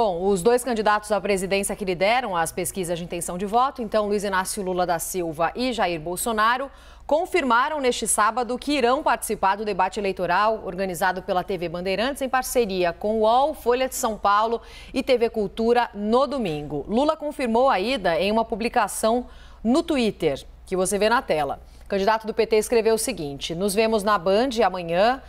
Bom, os dois candidatos à presidência que lideram as pesquisas de intenção de voto, então Luiz Inácio Lula da Silva e Jair Bolsonaro, confirmaram neste sábado que irão participar do debate eleitoral organizado pela TV Bandeirantes em parceria com o UOL, Folha de São Paulo e TV Cultura no domingo. Lula confirmou a ida em uma publicação no Twitter, que você vê na tela. O candidato do PT escreveu o seguinte: Nos vemos na Band amanhã.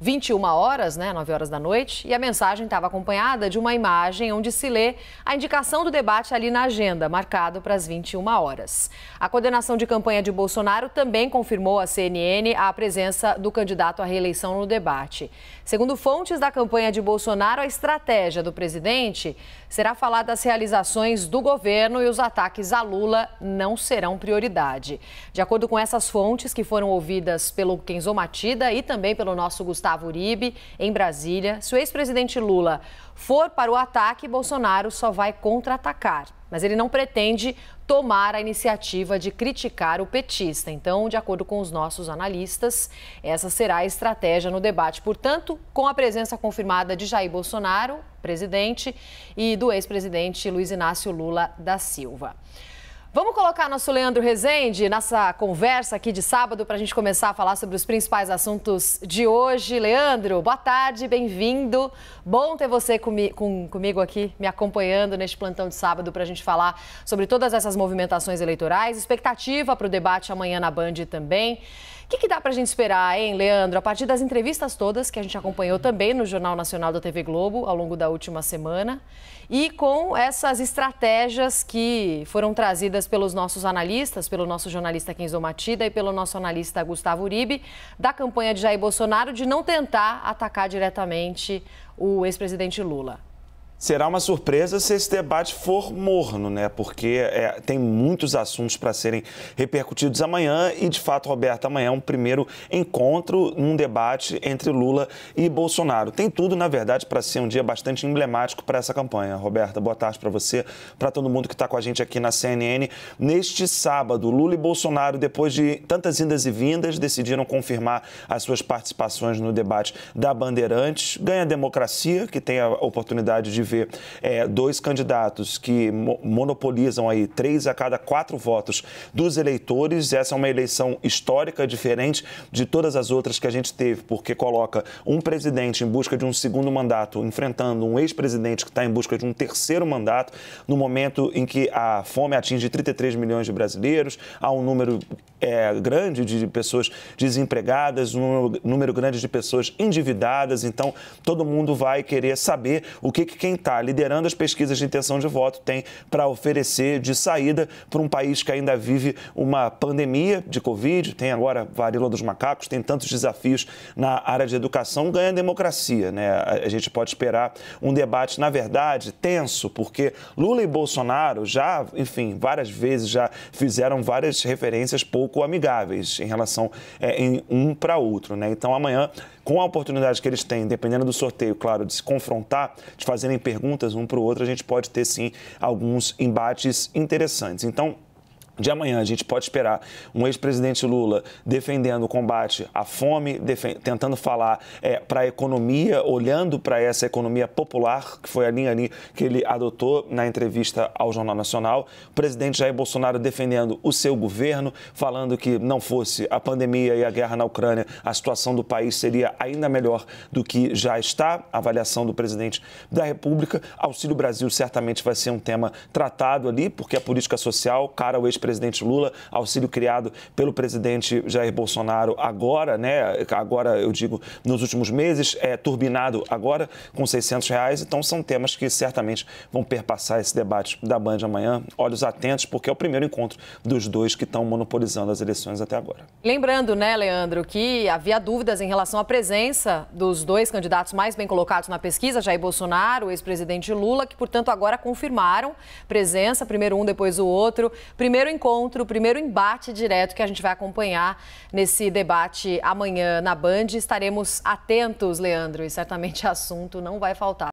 21 horas, né, 9 horas da noite, e a mensagem estava acompanhada de uma imagem onde se lê a indicação do debate ali na agenda, marcado para as 21 horas. A coordenação de campanha de Bolsonaro também confirmou à CNN a presença do candidato à reeleição no debate. Segundo fontes da campanha de Bolsonaro, a estratégia do presidente será falar das realizações do governo e os ataques a Lula não serão prioridade. De acordo com essas fontes que foram ouvidas pelo Matida e também pelo nosso Gustavo Gustavo Uribe, em Brasília, se o ex-presidente Lula for para o ataque, Bolsonaro só vai contra-atacar. Mas ele não pretende tomar a iniciativa de criticar o petista. Então, de acordo com os nossos analistas, essa será a estratégia no debate. Portanto, com a presença confirmada de Jair Bolsonaro, presidente, e do ex-presidente Luiz Inácio Lula da Silva. Vamos colocar nosso Leandro Rezende nessa conversa aqui de sábado para a gente começar a falar sobre os principais assuntos de hoje. Leandro, boa tarde, bem-vindo. Bom ter você comi com, comigo aqui, me acompanhando neste plantão de sábado para a gente falar sobre todas essas movimentações eleitorais, expectativa para o debate amanhã na Band também. O que, que dá para a gente esperar, hein, Leandro? A partir das entrevistas todas que a gente acompanhou também no Jornal Nacional da TV Globo ao longo da última semana e com essas estratégias que foram trazidas pelos nossos analistas, pelo nosso jornalista Kenzo Matida e pelo nosso analista Gustavo Uribe, da campanha de Jair Bolsonaro de não tentar atacar diretamente o ex-presidente Lula. Será uma surpresa se esse debate for morno, né? Porque é, tem muitos assuntos para serem repercutidos amanhã e, de fato, Roberto, amanhã é um primeiro encontro, um debate entre Lula e Bolsonaro. Tem tudo, na verdade, para ser um dia bastante emblemático para essa campanha. Roberta, boa tarde para você, para todo mundo que está com a gente aqui na CNN. Neste sábado, Lula e Bolsonaro, depois de tantas indas e vindas, decidiram confirmar as suas participações no debate da Bandeirantes. Ganha a democracia, que tem a oportunidade de vê é, dois candidatos que monopolizam aí três a cada quatro votos dos eleitores. Essa é uma eleição histórica, diferente de todas as outras que a gente teve, porque coloca um presidente em busca de um segundo mandato, enfrentando um ex-presidente que está em busca de um terceiro mandato, no momento em que a fome atinge 33 milhões de brasileiros, há um número é, grande de pessoas desempregadas, um número, número grande de pessoas endividadas. Então, todo mundo vai querer saber o que, que quem está liderando as pesquisas de intenção de voto tem para oferecer de saída para um país que ainda vive uma pandemia de Covid, tem agora varíola dos macacos, tem tantos desafios na área de educação, ganha democracia. Né? A gente pode esperar um debate, na verdade, tenso, porque Lula e Bolsonaro já, enfim, várias vezes já fizeram várias referências pouco amigáveis em relação é, em um para outro. Né? Então, amanhã, com a oportunidade que eles têm, dependendo do sorteio, claro, de se confrontar, de fazerem perguntas um para o outro, a gente pode ter sim alguns embates interessantes. Então, de amanhã a gente pode esperar um ex-presidente Lula defendendo o combate à fome, tentando falar é, para a economia, olhando para essa economia popular, que foi a linha ali que ele adotou na entrevista ao Jornal Nacional. O presidente Jair Bolsonaro defendendo o seu governo, falando que não fosse a pandemia e a guerra na Ucrânia, a situação do país seria ainda melhor do que já está, avaliação do presidente da República. Auxílio Brasil certamente vai ser um tema tratado ali, porque a política social, cara, o ex-presidente presidente Lula, auxílio criado pelo presidente Jair Bolsonaro agora, né? Agora eu digo nos últimos meses, é turbinado agora com 600 reais. Então são temas que certamente vão perpassar esse debate da Band amanhã. Olhos atentos, porque é o primeiro encontro dos dois que estão monopolizando as eleições até agora. Lembrando, né, Leandro, que havia dúvidas em relação à presença dos dois candidatos mais bem colocados na pesquisa, Jair Bolsonaro, ex-presidente Lula, que portanto agora confirmaram presença, primeiro um, depois o outro. Primeiro encontro, o primeiro embate direto que a gente vai acompanhar nesse debate amanhã na Band. Estaremos atentos, Leandro, e certamente assunto não vai faltar.